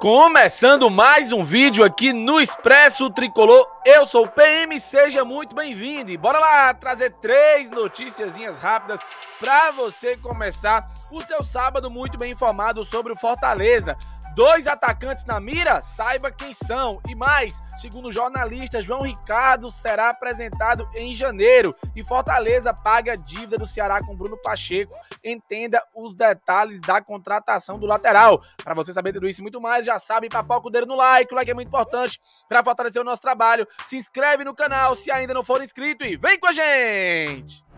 Começando mais um vídeo aqui no Expresso Tricolor, eu sou o PM, seja muito bem-vindo e bora lá trazer três noticiazinhas rápidas para você começar o seu sábado muito bem informado sobre o Fortaleza dois atacantes na mira, saiba quem são. E mais, segundo o jornalista, João Ricardo será apresentado em janeiro. E Fortaleza paga a dívida do Ceará com Bruno Pacheco. Entenda os detalhes da contratação do lateral. Para você saber tudo isso e muito mais, já sabe, papoca o dedo no like. O like é muito importante para fortalecer o nosso trabalho. Se inscreve no canal se ainda não for inscrito e vem com a gente!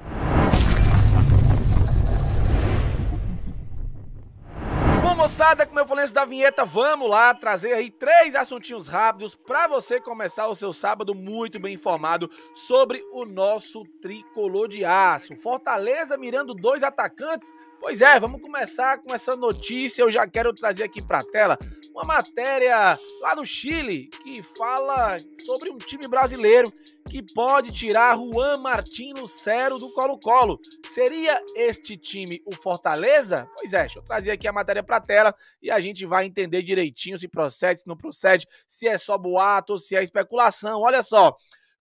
Bom, moçada, como eu falei antes da vinheta, vamos lá trazer aí três assuntinhos rápidos para você começar o seu sábado muito bem informado sobre o nosso tricolor de aço. Fortaleza mirando dois atacantes. Pois é, vamos começar com essa notícia. Eu já quero trazer aqui para a tela uma matéria lá do Chile que fala sobre um time brasileiro que pode tirar Juan Martino Lucero do Colo-Colo. Seria este time o Fortaleza? Pois é, deixa eu trazer aqui a matéria para a tela e a gente vai entender direitinho se procede, se não procede, se é só boato ou se é especulação. Olha só.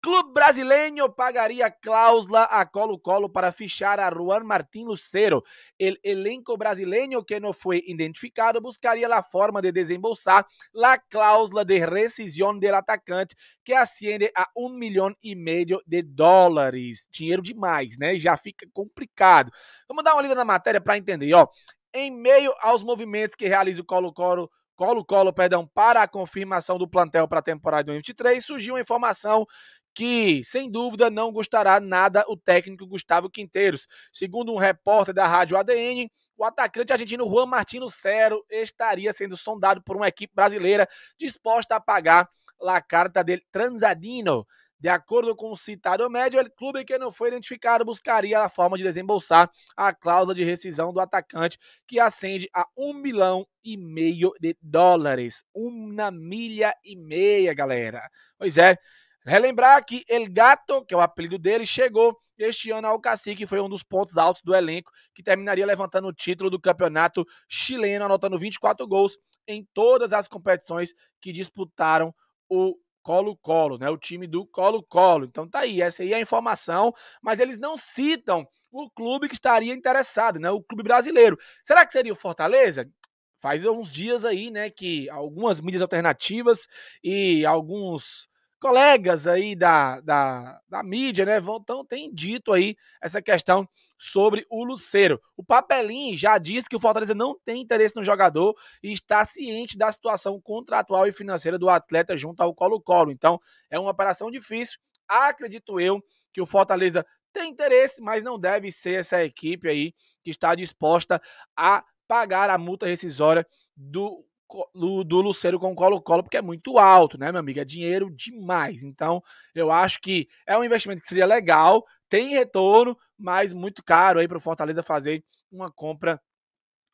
Clube brasileiro pagaria cláusula a Colo-Colo para fichar a Juan Martín Lucero. El elenco brasileiro que não foi identificado buscaria a forma de desembolsar a cláusula de rescisão do atacante, que asciende a um milhão e meio de dólares. Dinheiro demais, né? Já fica complicado. Vamos dar uma lida na matéria para entender. Ó, em meio aos movimentos que realiza o Colo-Colo. Colo-Colo, perdão, para a confirmação do plantel para a temporada 2023, surgiu a informação que, sem dúvida, não gostará nada o técnico Gustavo Quinteiros. Segundo um repórter da rádio ADN, o atacante argentino Juan Martino Cero estaria sendo sondado por uma equipe brasileira disposta a pagar la carta dele Transadino. De acordo com o citado médio, o clube que não foi identificado buscaria a forma de desembolsar a cláusula de rescisão do atacante, que ascende a um milhão e meio de dólares. Uma milha e meia, galera. Pois é, relembrar que El Gato, que é o apelido dele, chegou este ano ao Cacique, foi um dos pontos altos do elenco, que terminaria levantando o título do campeonato chileno, anotando 24 gols em todas as competições que disputaram o Colo-Colo, né? O time do Colo-Colo. Então tá aí, essa aí é a informação, mas eles não citam o clube que estaria interessado, né? O clube brasileiro. Será que seria o Fortaleza? Faz uns dias aí, né, que algumas mídias alternativas e alguns colegas aí da, da, da mídia, né, vão, tem dito aí essa questão sobre o Luceiro. O Papelim já disse que o Fortaleza não tem interesse no jogador e está ciente da situação contratual e financeira do atleta junto ao Colo-Colo. Então, é uma operação difícil. Acredito eu que o Fortaleza tem interesse, mas não deve ser essa equipe aí que está disposta a pagar a multa rescisória do do, do Lucero com o Colo-Colo, porque é muito alto, né, meu amigo? É dinheiro demais. Então, eu acho que é um investimento que seria legal, tem retorno, mas muito caro aí para o Fortaleza fazer uma compra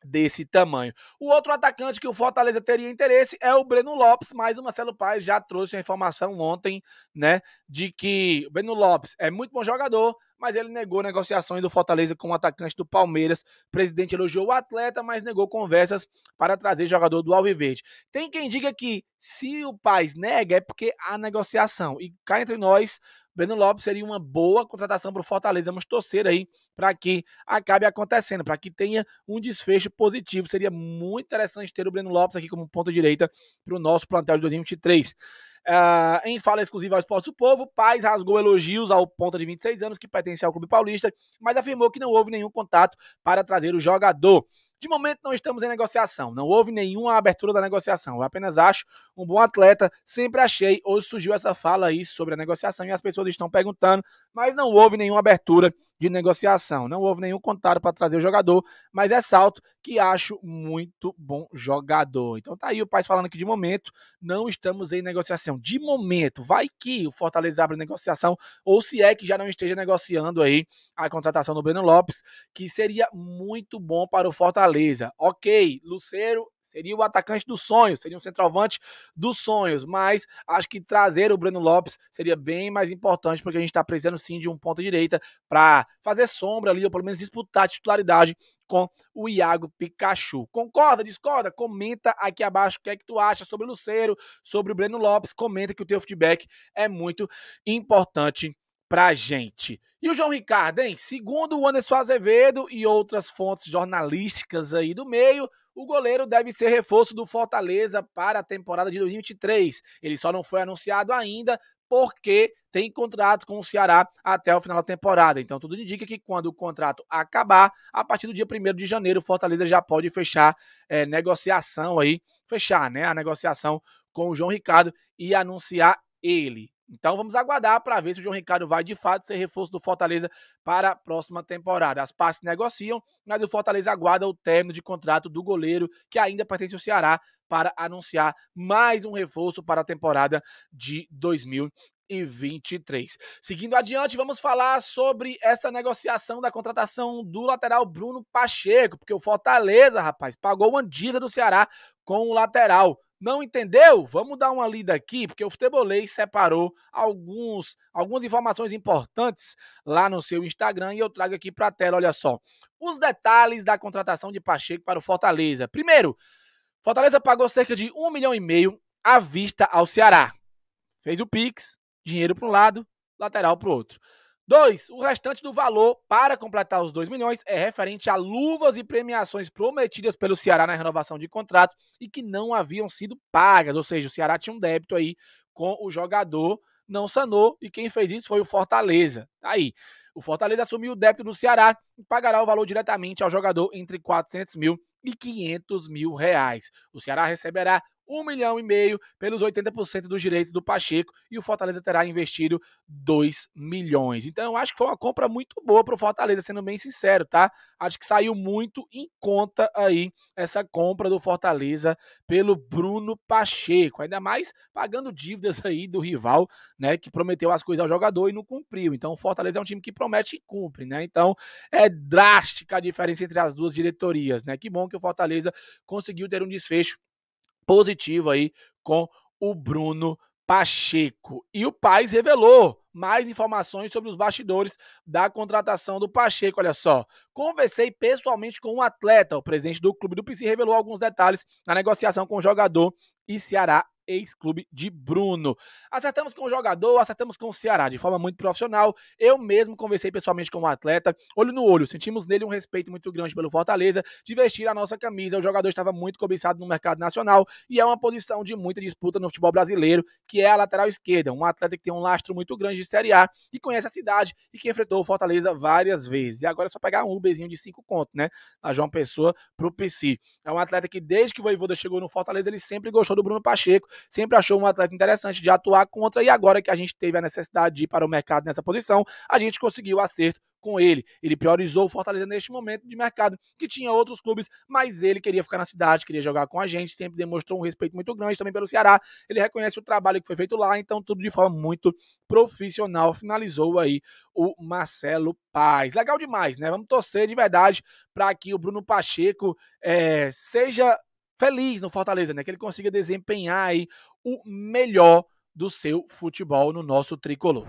desse tamanho. O outro atacante que o Fortaleza teria interesse é o Breno Lopes, mas o Marcelo Paes já trouxe a informação ontem, né, de que o Breno Lopes é muito bom jogador, mas ele negou negociações do Fortaleza com o atacante do Palmeiras. O presidente elogiou o atleta, mas negou conversas para trazer jogador do Alviverde. Tem quem diga que se o Paz nega é porque há negociação. E cá entre nós, Breno Lopes seria uma boa contratação para o Fortaleza. Vamos torcer aí para que acabe acontecendo, para que tenha um desfecho positivo. Seria muito interessante ter o Breno Lopes aqui como ponta direita para o nosso plantel de 2023. Uh, ah, em fala exclusiva ao Esporte do Povo, Paz rasgou elogios ao ponta de 26 anos que pertence ao Clube Paulista, mas afirmou que não houve nenhum contato para trazer o jogador. De momento não estamos em negociação, não houve nenhuma abertura da negociação. Eu apenas acho um bom atleta, sempre achei. Hoje surgiu essa fala aí sobre a negociação e as pessoas estão perguntando, mas não houve nenhuma abertura de negociação, não houve nenhum contato para trazer o jogador, mas é salto que acho muito bom jogador. Então tá aí o Paz falando que de momento não estamos em negociação. De momento, vai que o Fortaleza abre negociação ou se é que já não esteja negociando aí a contratação do Breno Lopes, que seria muito bom para o Fortaleza Fortaleza. Ok, Luceiro seria o atacante dos sonhos, seria um centroavante dos sonhos, mas acho que trazer o Breno Lopes seria bem mais importante, porque a gente está precisando sim de um ponta direita para fazer sombra ali, ou pelo menos disputar a titularidade com o Iago Pikachu. Concorda, discorda? Comenta aqui abaixo o que é que tu acha sobre o Luceiro, sobre o Breno Lopes, comenta que o teu feedback é muito importante pra gente. E o João Ricardo, hein? Segundo o Anderson Azevedo e outras fontes jornalísticas aí do meio, o goleiro deve ser reforço do Fortaleza para a temporada de 2023. Ele só não foi anunciado ainda porque tem contrato com o Ceará até o final da temporada. Então tudo indica que quando o contrato acabar, a partir do dia 1 de janeiro, o Fortaleza já pode fechar é, negociação aí, fechar, né, a negociação com o João Ricardo e anunciar ele. Então vamos aguardar para ver se o João Ricardo vai de fato ser reforço do Fortaleza para a próxima temporada. As partes negociam, mas o Fortaleza aguarda o término de contrato do goleiro, que ainda pertence ao Ceará, para anunciar mais um reforço para a temporada de 2023. Seguindo adiante, vamos falar sobre essa negociação da contratação do lateral Bruno Pacheco, porque o Fortaleza, rapaz, pagou uma dívida do Ceará com o lateral. Não entendeu? Vamos dar uma lida aqui, porque o futebolês separou alguns, algumas informações importantes lá no seu Instagram e eu trago aqui para a tela, olha só. Os detalhes da contratação de Pacheco para o Fortaleza. Primeiro, Fortaleza pagou cerca de um milhão e meio à vista ao Ceará. Fez o Pix, dinheiro para um lado, lateral para o outro. Dois, o restante do valor para completar os 2 milhões é referente a luvas e premiações prometidas pelo Ceará na renovação de contrato e que não haviam sido pagas, ou seja, o Ceará tinha um débito aí com o jogador, não sanou e quem fez isso foi o Fortaleza. Tá aí, o Fortaleza assumiu o débito do Ceará e pagará o valor diretamente ao jogador entre 400 mil e 500 mil reais. O Ceará receberá 1 milhão e meio pelos 80% dos direitos do Pacheco e o Fortaleza terá investido 2 milhões. Então, eu acho que foi uma compra muito boa para o Fortaleza, sendo bem sincero, tá? Acho que saiu muito em conta aí essa compra do Fortaleza pelo Bruno Pacheco, ainda mais pagando dívidas aí do rival, né, que prometeu as coisas ao jogador e não cumpriu. Então, o Fortaleza é um time que promete e cumpre, né? Então, é drástica a diferença entre as duas diretorias, né? Que bom que o Fortaleza conseguiu ter um desfecho positivo aí com o Bruno Pacheco. E o Paz revelou mais informações sobre os bastidores da contratação do Pacheco. Olha só, conversei pessoalmente com um atleta. O presidente do clube do PC revelou alguns detalhes na negociação com o jogador e Ceará ex-clube de Bruno. Acertamos com o jogador, acertamos com o Ceará de forma muito profissional. Eu mesmo conversei pessoalmente com o um atleta, olho no olho. Sentimos nele um respeito muito grande pelo Fortaleza de vestir a nossa camisa. O jogador estava muito cobiçado no mercado nacional e é uma posição de muita disputa no futebol brasileiro, que é a lateral esquerda. Um atleta que tem um lastro muito grande de Série A, que conhece a cidade e que enfrentou o Fortaleza várias vezes. E agora é só pegar um Uberzinho de cinco contos, né? A João Pessoa pro PC. É um atleta que desde que o Voivoda chegou no Fortaleza, ele sempre gostou do Bruno Pacheco sempre achou um atleta interessante de atuar contra, e agora que a gente teve a necessidade de ir para o mercado nessa posição, a gente conseguiu acerto com ele. Ele priorizou o Fortaleza neste momento de mercado, que tinha outros clubes, mas ele queria ficar na cidade, queria jogar com a gente, sempre demonstrou um respeito muito grande também pelo Ceará. Ele reconhece o trabalho que foi feito lá, então tudo de forma muito profissional. Finalizou aí o Marcelo Paz. Legal demais, né? Vamos torcer de verdade para que o Bruno Pacheco é, seja feliz no Fortaleza, né? Que ele consiga desempenhar aí o melhor do seu futebol no nosso tricolor.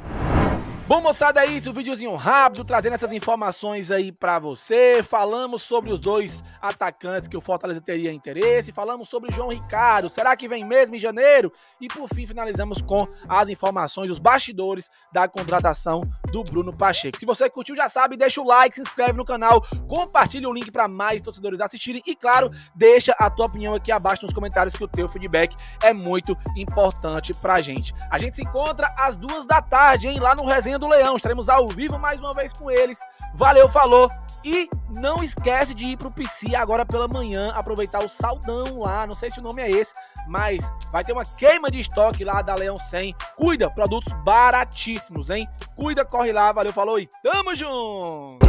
Bom, moçada, é isso. Um videozinho rápido, trazendo essas informações aí para você. Falamos sobre os dois atacantes que o Fortaleza teria interesse. Falamos sobre João Ricardo. Será que vem mesmo em janeiro? E por fim, finalizamos com as informações, os bastidores da contratação do Bruno Pacheco. Se você curtiu, já sabe, deixa o like, se inscreve no canal, compartilha o link para mais torcedores assistirem e, claro, deixa a tua opinião aqui abaixo nos comentários que o teu feedback é muito importante pra gente. A gente se encontra às duas da tarde, hein, lá no Resenha do Leão. Estaremos ao vivo mais uma vez com eles. Valeu, falou! E não esquece de ir para o PC agora pela manhã, aproveitar o saldão lá, não sei se o nome é esse, mas vai ter uma queima de estoque lá da Leão 100. Cuida, produtos baratíssimos, hein? Cuida, corre lá, valeu, falou e tamo junto!